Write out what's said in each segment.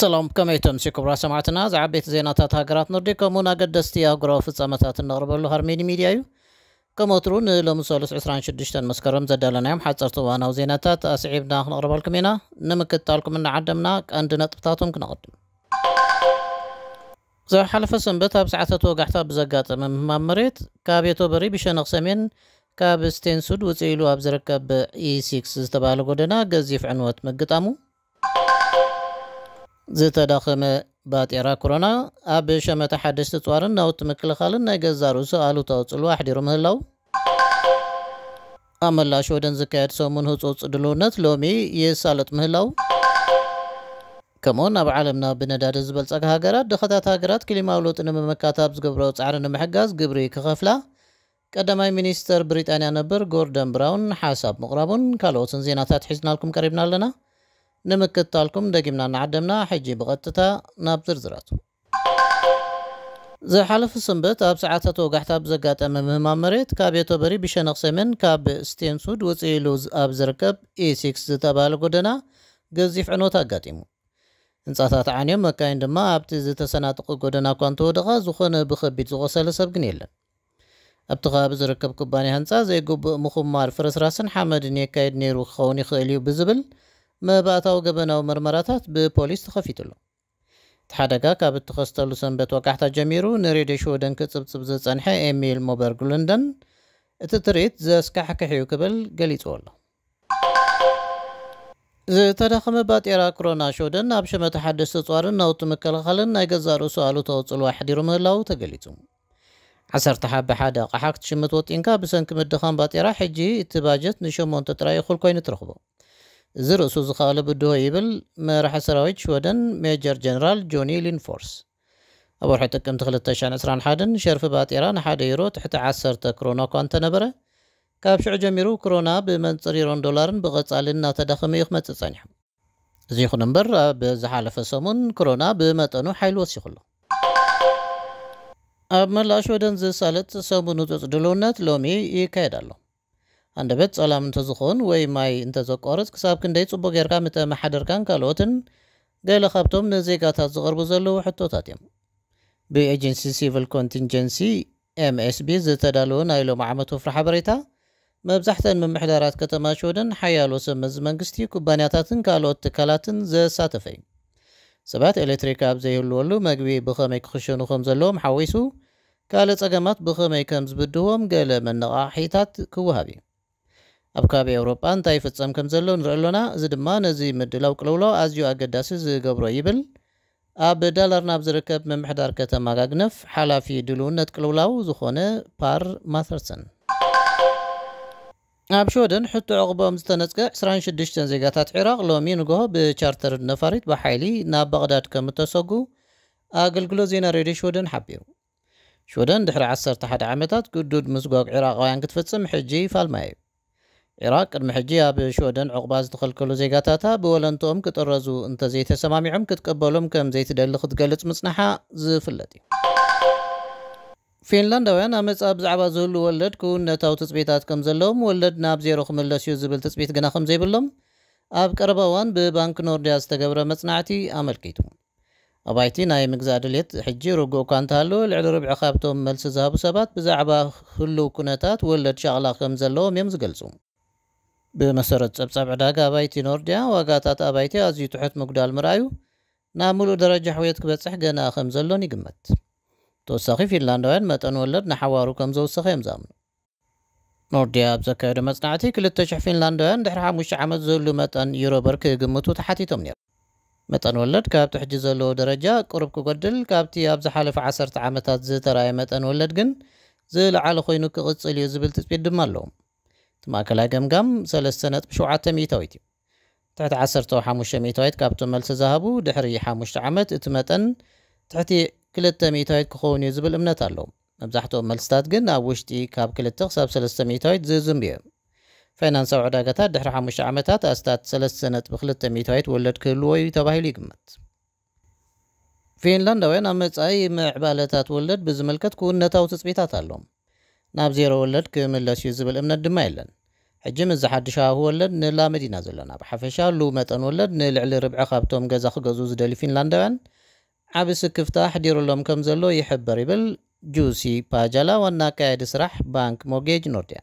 ሰላም ከመይቶም ሲኩብራ ሰማዕትና ዝዓበይቲ ዜናታት ሃገራትና ዲከምኡ ናብ ኣገደስቲ ኣህጉራዊ ፍጻመታት እነቕርበሉ ሃርሜኒ ሚድያ እዩ ከመትሩ ንሎሚ ሰሉስ 26 መስከረም ዘዳለናዮም ሓፀርቲ እዋናዊ ዜናታት ኣስዒብና ክነቕርበልኩም ኢና ንምክታልኩም እናዓደምና ቀንዲ ነጥብታቶም ክነቐድም ዝሓለፈ ሰንበት ኣብ ሰዓታት ወጋሕታ ብዘጋጠመ ምህማም መሬት ካብ የቶበሪ ብሸነኽ ሰሜን ካብ ስቴንሱድ ውፅኢሉ ኣብ ዝርከብ ኢ6 ዝተባሃለ ጎደና ገዚፍ ዕንወት መግጣሙ ዝተዳኸመ ባጤራ ኮሮና ኣብ ሸመተ ሓደስቲ ፅዋርን ናውቲ ምክልኻልን ናይ ገዛ ርእሱ ኣሉታዊ ፅልዋ ኣሕዲሩ ምህላው ኣብ መላሽ ወደን ዝካየድ ሰሙን ህፁፅ ድልውነት ሎሚ ይሳለጥ ምህላው ከምኡውን ኣብ ዓለምና ብነዳዲ ዝበልፀግ ሃገራት ድኸታት ሃገራት ክሊማዊ ለውጢ ንምምካታብ ዝገብሮ ፃዕሪ ንምሕጋዝ ግብሪ ክኸፍላ ቀዳማይ ሚኒስተር ብሪጣንያ ነብር ጎርደን ብራውን ሓሳብ ምቕራቡን ካልኦትን ዜናታት ሒዝናልኩም ቀሪብና ኣለና ንምክታልኩም ደጊምና እናዓደምና ሕጂ ብቐጥታ ናብ ዝርዝራቱ ዝሓለፈ ሰንበት ኣብ ሰዓታት ወጋሕታ ብዘጋጠመ ምህማም መሬት ካብ የቶበሪ ብሸነኽ ሰሜን ካብ ስቴንሱድ ውፅእ ኢሉ ኣብ ዝርከብ ኤሲክስ ዝተባሃለ ጎደና ገዚፍ ዕኖት ኣጋጢሙ ህንፃታት ዓንዮም መካይን ድማ ኣብቲ ዝተሰናጠቑ ጎደና እኳ እንተወደቓ ዝኾነ ብከቢድ ዝቆሰለ ሰብ ግን የለን ኣብቲ ከባቢ ዝርከብ ኩባንያ ህንፃ ዘይግቡእ ምኹማር ፍርስራስን ሓመድን የካየድ ነይሩ ክኸውን ይኽእል እዩ ብዝብል መባእታዊ ገበናዊ መርመራታት ብፖሊስ ተኸፊቱ ኣሎ እቲ ሓደጋ ካብ እትኸስተሉ ሰንበት ወቃሕታ ጀሚሩ ንሬድዮ ሽወደን ክፅብፅብ ዘፀንሐ ኤሚል ሞበርግ ሉንደን እቲ ትርኢት ዘስካሕክሕ እዩ ክብል ገሊፅዎ ኣሎ ዝተዳኸመ ባጤራ ኮሮና ሽወደን ኣብ ሸመታ ሓደሽቲ እፅዋርን ናውቲ ምክልኻልን ናይ ገዛ ርእሱ ኣሉ ተወፅሉ ኣሕዲሩ ምህላው ተገሊጹ ዓሰርተ ሓቢ ሓደ ኣቕሓ ክትሽምት ወጢንካ ብሰንኪ ምድኻን ባጤራ ሕጂ እቲ ባጀት ንሸሞንተ ጥራይ እኹል ኮይኑ ትረኽቦ እዚ ርእሱ ዝኸኣለ ብድሆ ይብል መራሒ ሰራዊት ሽወደን ሜጀር ጀነራል ጆኒ ሊንፎርስ ኣብ ወርሒ ጥቅምቲ 221 ሸርፊ ባጢራ ንሓደ ዩሮ ትሕቲ 10 ክሮና እኳ እንተነበረ ካብ ሽዑ ጀሚሩ ክሮና ብመንፅር ዩሮን ዶላርን ብቐጻሊ እናተዳኸመ እዩ ክመፅእ ጸኒሑ እዚ ይኹን እምበር ኣብ ዝሓለፈ ሰሙን ክሮና ብመጠኑ ሓይሊ ወሲኹሎ ኣብ መላእ ሽወደን ዝሳለጥ ሰሙን ውፅፅ ድልውነት ሎሚ ይካየድ ኣሎ ኣንደበት ጸላም እንተዝኾን ወይ ማይ እንተዘቋርፅ ክሳብ ክንደይ ጽቡቕ ጌርካ ምተመሓደርካን ካልኦትን ገለ ካብቶም ንዜጋታት ዝቐርቡ ዘለዉ ሕቶታት እዮም ብኤጀንሲ ሲቪል ኮንቲንጀንሲ ኤምኤስቢ ዝተዳለወ ናይ ሎም ዓመት ወፍሪ ሓበሬታ መብዛሕተን ምምሕዳራት ከተማ ሸወደን ሓያሎ ወሰብ መዚ መንግስቲ ኩባንያታትን ካልኦት ትካላትን ዘሳተፈ እዩ ሰባት ኤሌትሪክ ኣብ ዘይህልወሉ መግቢ ብኸመይ ክኽሸኑ ከም ዘለዎም ሓዊሱ ካልእ ፀገማት ብኸመይ ከም ዝብድዎም ገለ መነቓሒታት ክወሃብ እዩ ኣብ ከባቢ ኤውሮጳ እንታይ ይፍፀም ከም ዘሎ ንርኢ ኣሎና እዚ ድማ ነዚ ምድላው ቅልውሎ ኣዝዩ ኣገዳሲ ዝገብሮ ይብል ኣብ ዳላር ናብ ዝርከብ ምምሕዳር ከተማ ጋግነፍ ሓላፊ ድልውነት ቅልውላው ዝኾነ ፓር ማተርሰን ኣብ ሾደን ሕቱ ዕቕቦም ዝተነፅገ 26 ዜጋታት ዒራቅ ሎሚ ንግሆ ብቻርተር ነፋሪት ብሓይሊ ናብ ባቕዳድ ከም እተሰጉ ኣገልግሎት ዜና ሬድዮ ሾደን ሓቢሩ ሾደን ድሕሪ 11 ዓመታት ግዱድ ምስጓግ ዒራቃውያን ክትፍፅም ሕጂ ፋልማ እዩ ኢራቅ ቅድሚ ሕጂ ኣብ ሽወደን ዕቑባ ዝተኸልከሉ ዜጋታታ ብወለንትኦም ክጥረዙ እንተዘይተሰማሚዖም ክትቀበሎም ከም ዘይትደሊ ክትገልጽ ምጽናሓ ዝፍለጥ እዩ ፊንላንዳውያን ኣመፃ ብዛዕባ ዝህሉ ወለድ ክውነታዊ ትፅቢታት ከም ዘለዎም ወለድ ናብ ዜሮ ክምለስ እዩ ዝብል ትፅቢት ግና ከም ዘይብሎም ኣብ ቀረባ እዋን ብባንክ ኖርድያ ዝተገብረ መጽናዕቲ ኣመልኪቱ ኣባይቲ ናይ ምግዛእ ድሌት ሕጂ ርጉእ እኳ እንተሃለወ ልዕሊ ርብዒ ካብቶም መልሲ ዝሃቡ ሰባት ብዛዕባ ህልው ኩነታት ወለድ ሸቕላ ከም ዘለዎም እዮም ዝገልጹ ብመሰረት ጸብጻብ ዕዳጋ ኣባይቲ ኖርድያ ዋጋታት ኣባይቲ ኣዝዩ ትሑት ምጉዳል ምርኣዩ ናብ ሙሉእ ደረጃ ሕውየት ክበጽሕ ገና ከም ዘሎን ይግመት ተወሳኺ ፊንላንዳውያን መጠን ወለድ ንሓዋሩ ከም ዘወሰኸ እዮም ዝኣምኑ ኖርድያ ኣብ ዘካየዶ መጽናዕቲ 2,000 ፊንላንዳውያን ድሕሪ 5 ዓመት ዘሉ መጠን ዩሮ በር ክግምቱ ተሓቲቶም ነይሩ መጠን ወለድ ካብቲ ሕጂ ዘለዎ ደረጃ ቁርብ ክጎድል ካብቲ ኣብ ዝሓለፈ 10 ዓመታት ዝተራእየ መጠን ወለድ ግን ዝለዓለ ኮይኑ ክቕጽል እዩ ዝብል ትፅቢት ድማ ኣለዎም እቲ ማእከላይ ገምጋም 3 7 ሚእታዊት እዩ ትሕቲ 15 ሚእታዊት ካብቶም መልሲ ዝሃቡ ድሕሪ 5 ዓመት እቲ መጠን ትሕቲ 2 ሚእታዊት ክኸውን እዩ ዝብል እምነት ኣለዉ መብዛሕትኦም መልስታት ግን ኣብ ውሽጢ ካብ 2 ክሳብ 3 ሚእታዊት ዝዝም እዮም ፋይናንሳዊ ዕዳጋታት ድሕሪ 5 ዓመታት ኣስታት 3 3.2 ሚእታዊት ወለድ ክህልዎ እዩ ተባሂሉ ይግመት ፊንላንዳውያን ኣብ መጻኢ ምዕባለታት ወለድ ብዝምልከት ክውነታዊ ትፅቢታት ኣለዎም ናብ ዜሮ ወለድ ክምለስ እዩ ዝብል እምነት ድማ የለን ሕጂ ምዝ ሓድሻዊ ወለድ ንላመዲና ዘለና ብሓፈሻ ሉ መጠን ወለድ ንልዕሊ ርብዒ ካብቶም ገዛ ክገዝኡ ዝደልዩ ፊንላንዳውያን ዓብ ስክፍታ ሕዲሩሎም ከም ዘሎ ይሕበር ይብል ጁሲ ፓጃላ ዋና ኣካየዲ ስራሕ ባንክ ሞጌጅ ኖርድያ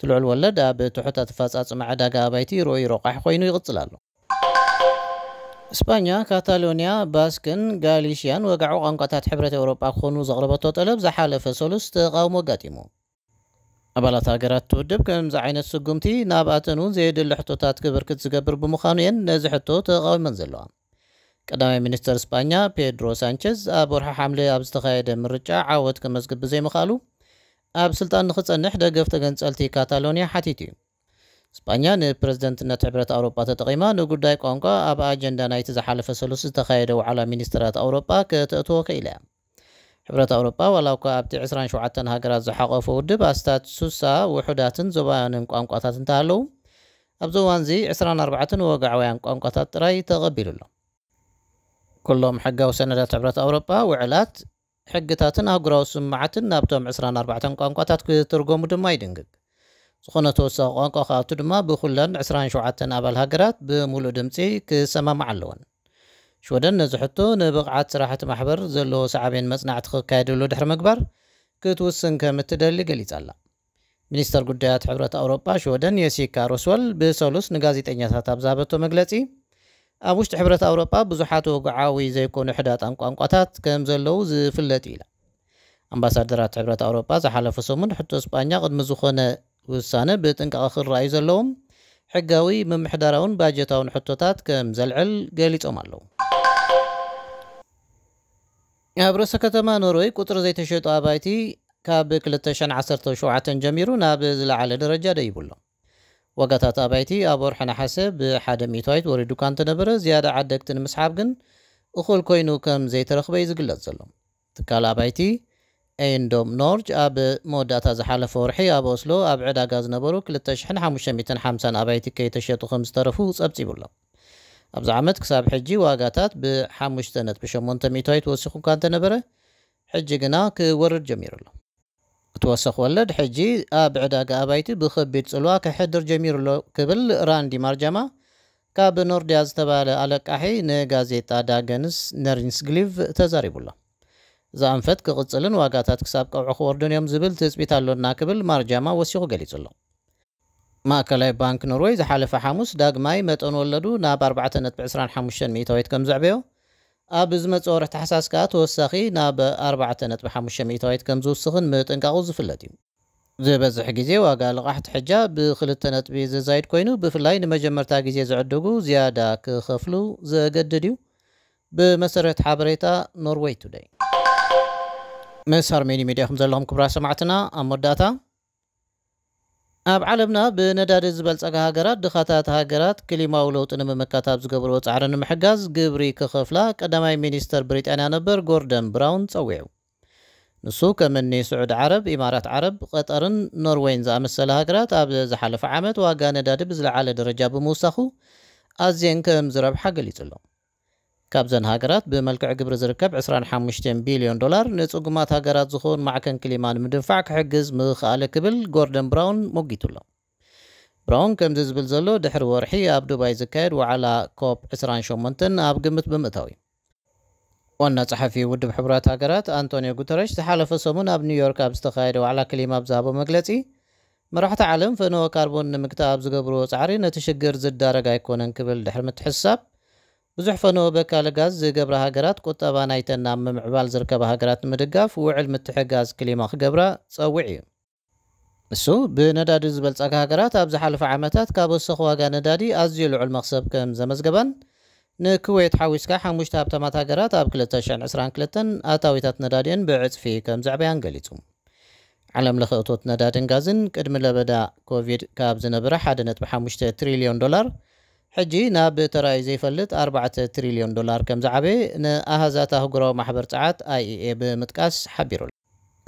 ትልዑል ወለድ ኣብ ትሑት ኣተፋፃፅመ ዕዳጋ ኣባይቲ ርኦይ ረቋሕ ኮይኑ ይቕፅል ኣሎ እስፓኛ ካታሎኒያ ባስክን ጋሊሽያን ወግዑ ቋንቋታት ሕብረት ኤውሮጳ ክኾኑ ዘቕረበቶ ጠለብ ዝሓለፈ ሰሉስ ተቃውሞ ኣጋጢሙ ኣባላት ሃገራት ትውድብ ከምዚ ዓይነት ስጉምቲ ናብኣተን እውን ዘየድሊ ሕቶታት ክብርክት ዝገብር ብምዃኑ እየን ነዚ ሕቶ ተቃዊመን ዘለዋ ቀዳማይ ሚኒስተር እስፓኛ ፔድሮ ሳንቸዝ ኣብ ወርሒ ሓምለ ኣብ ዝተኻየደ ምርጫ ዓወት ከመዝግቢ ዘይምኽኣሉ ኣብ ስልጣን ንኽጸንሕ ደገፍ ገንጸልቲ ካታሎንያ ሓቲት እዩ እስጳኛ ንፕረዚደንትነት ሕብረት ኣውሮጳ ተጠቒማ ንጉዳይ ቋንቋ ኣብ ኣጀንዳ ናይቲ ዝሓለፈ ሰሉስ ዝተኻየደ ዋዕላ ሚኒስትራት ኣውሮጳ ከተእትዎ ከኢለ እያ ሕብረት ኣውሮጳ ዋላ እኳ ኣብቲ 27 ሃገራት ዝሓቐፈ ውድብ ኣስታት ሱሳ ውሑዳትን ዞባያንን ቋንቋታት እንተሃለዉ ኣብዚ እዋን እዚ 24 ወግዓውያን ቋንቋታት ጥራይ ተቐቢሉ ኣሎ ኩሎም ሕጋዊ ሰነዳት ሕብረት ኣውሮጳ ውዕላት ሕግታትን ኣህጉራዊ ስምዓትን ናብቶም 24 ቋንቋታት ክትርጎሙ ድማ ይድንግግ ዝኾነ ተወሳኺ ቋንቋ ከኣቱ ድማ ብኹለን 27 ኣባል ሃገራት ብምሉእ ድምፂ ክሰማምዕ ኣለወን ሽወደን ነዚ ሕቶ ንብቕዓት ስራሕቲ ማሕበር ዘለዎ ሳዕቤን መፅናዕቲ ክካየደሉ ድሕሪ ምግባር ክትውስን ከም እትደሊ ገሊጻ ኣላ ሚኒስተር ጉዳያት ሕብረት ኣውሮጳ ሽወደን የሲካ ሮስወል ብሰሉስ ንጋዜጠኛታት ኣብ ዝሃበቶ መግለጺ ኣብ ውሽጢ ሕብረት ኣውሮጳ ብዙሓት ወግዓዊ ዘይኮኑ ሕዳጣን ቋንቋታት ከም ዘለዉ ዝፍለጥ ኢላ ኣምባሳደራት ሕብረት ኣውሮጳ ዝሓለፈ ሰሙን ሕቶ ስጳኛ ቅድሚ ዝኾነ ውሳነ ብጥንቃቐ ክረኣዩ ዘለዎም ሕጋዊ ምምሕዳራውን ባጀታውን ሕቶታት ከም ዘልዕል ገሊፆም ኣለዉ ኣብ ርእሰ ከተማ ኖርዌይ ቁጥሪ ዘይተሸጡ ኣባይቲ ካብ 217 ጀሚሩ ናብ ዝለዓለ ደረጃ ደይብሎ ዋጋታት ኣባይቲ ኣብ ወርሒ ናሓሰ ብሓደ ሚእታዊት ወሪዱ እኳ እንተነበረ ዝያዳ ዓደግቲ ንምስሓብ ግን እኹል ኮይኑ ከም ዘይተረኽበ እዩ ዝግለጽ ዘሎ ትካል ኣባይቲ ኤንዶም ኖርጅ ኣብ መወዳእታ ዝሓለፈ ወርሒ ኣብ ኦስሎ ኣብ ዕዳጋ ዝነበሩ 2550 ኣባይቲ ከይተሸጡ ከም ዝተረፉ ጸብጺቡሎ ኣብዚ ዓመት ክሳብ ሕጂ ዋጋታት ብ5.8 ተወሲኹ እኳ እንተነበረ ሕጂ ግና ክወርድ ጀሚሩ ኣሎ እትወሰኽ ወለድ ሕጂ ኣብ ዕዳጋ ኣባይቲ ብከቢድ ፅልዋ ክሕድር ጀሚሩ ኣሎ ክብል ራንዲ ማርጃማ ካብ ኖርድያ ዝተባሃለ ኣለቃሒ ንጋዜጣ ዳገንስ ነሪንስግሊቭ ተዛሪቡሎ ዝኣንፈት ክቕጽልን ዋጋታት ክሳብ ቀውዑ ክወርዱን እዮም ዝብል ትፅቢት ኣሎና ክብል ማርጃማ ወሲኹ ገሊጹ ኣሎ ማእከላይ ባንክ ኖርዌይ ዝሓለፈ ሓሙስ ዳግማይ መጠን ወለዱ ናብ 4.25 ሚታዊት ከም ዘዕበዮ ኣብ ዝመፀ ወርሒ ተሓሳስ ከዓ ተወሳኺ ናብ 4.5 ሚታዊት ከም ዝውስኽን ምጥንቃቑ ዝፍለጥ እዩ ዝበዝሕ ግዜ ዋጋ ልቓሕቲ ሕጃ ብክልተ ነጥቢ ዘዛይድ ኮይኑ ብፍላይ ንመጀመርታ ግዜ ዝዕድጉ ዝያዳ ክኸፍሉ ዘገድድ እዩ ብመሰረት ሓበሬታ ኖርዌይ ቱደይ ምስ ኣርሜኒ ሚድያ ከም ዘለኹም ክብራ ሰማዕትና ኣብ መወዳእታ ኣብ ዓለምና ብነዳዲ ዝበልፀገ ሃገራት ድኻታት ሃገራት ክሊማዊ ለውጢ ንምምካት ኣብ ዝገብርዎ ፃዕሪ ንምሕጋዝ ግብሪ ክኸፍላ ቀዳማይ ሚኒስተር ብሪጣንያ ነበር ጎርደን ብራውን ፀዊዑ ንሱ ከምኒ ስዑድ ዓረብ ኢማራት ዓረብ ቀጠርን ኖርዌይን ዝኣመሰለ ሃገራት ኣብ ዝሓለፈ ዓመት ዋጋ ነዳዲ ብዝለዓለ ደረጃ ብምውሳኹ ኣዝየን ከም ዝረብሓ ገሊጹ ኣሎ ካብዘን ሃገራት ብመልክዕ ግብሪ ዝርከብ 25 ቢልዮን ዶላር ንፅጉማት ሃገራት ዝኸውን ማዕከን ክሊማ ንምድንፋዕ ክሕግዝ ምኽኣለ ክብል ጎርደን ብራውን ሞጊቱሎ ብራውን ከምዚ ዝብል ዘሎ ድሕሪ ወርሒ ኣብ ዱባይ ዝካየድ ዋዕላ ኮፕ 28 ኣብ ግምት ብምእታው እዩ ዋና ፀሓፊ ውድብ ሕቡራት ሃገራት ኣንቶኒዮ ጉተረሽ ዝሓለፈ ሰሙን ኣብ ኒውዮርክ ኣብ ዝተኻየደ ዋዕላ ክሊማ ብዝሃቦ መግለፂ መራሕቲ ዓለም ፍንወ ካርቦን ንምግታ ኣብ ዝገብርዎ ፃዕሪ ነቲ ሽግር ዝዳረግ ኣይኮነን ክብል ድሕሪ ምትሕሳብ ብዙሕ ፈንወ ጋዝ ዝገብረ ሃገራት ቁጠባ ናይተን ናብ ምምዕባል ዝርከባ ሃገራት ንምድጋፍ ውዕል ምትሕጋዝ ክሊማ ክገብራ ጸዊዕ እዩ ንሱ ብነዳዲ ዝበልጻካ ሃገራት ኣብ ዝሓለፈ ዓመታት ካብ ወሰኺ ዋጋ ነዳዲ ኣዝዩ ልዑል መክሰብ ከም ዘመዝገባን ንኩዌት ሓዊስካ ሓሙሽተ ሃብተማት ሃገራት ኣብ 222 ኣታዊታት ነዳዲን ብዕፅፊ ከም ዘዕበያን ገሊጹ ዓለም ለኸ እቶት ነዳድን ጋዝን ቅድሚ ለበዳ ኮቪድ ካብ ዝነበረ 1.5 ትሪልዮን ዶላር ሕጂ ናብ ተራእዩ ዘይፈልጥ 4 ትሪልዮን ዶላር ከም ዝዓበየ ንኣሃዛት ኣህጉራዊ ማሕበር ፀዓት ኣይኤኤ ብምጥቃስ ሓቢሩ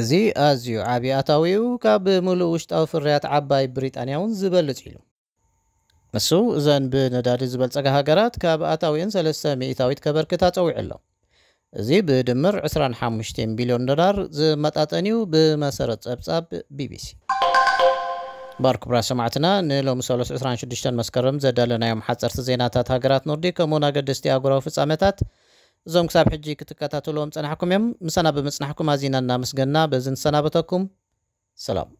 እዚ ኣዝዩ ዓብዪ ኣታዊ ኣታዊኡ ካብ ምሉእ ውሽጣዊ ፍርያት ዓባይ ብሪጣንያ እውን ዝበልፅ ኢሉ ንሱ እዘን ብነዳዲ ዝበልፀጋ ሃገራት ካብ ኣታዊኡን 3 ሚእታዊት ከበርክታ ፀዊዑ ኣሎ እዚ ብድምር 25 ቢልዮን ዶላር ዝመጣጠን እዩ ብመሰረት ፀብጻብ ቢቢሲ ባርኩብራ ሰማዕትና ንሎሚ ሰሎስ 26 መስከረም ዘዳለናዮም ሓፀርቲ ዜናታት ሃገራት ኖርዲ ከምኡውን ኣገደስቲ ኣጉራዊ ፍጻሜታት እዞም ክሳብ ሕጂ ክትከታተልዎም ፀናሕኩም እዮም ምሳና ብምፅናሕኩም ኣዚና እናመስገና በዚ ንሰናበተኩም ሰላም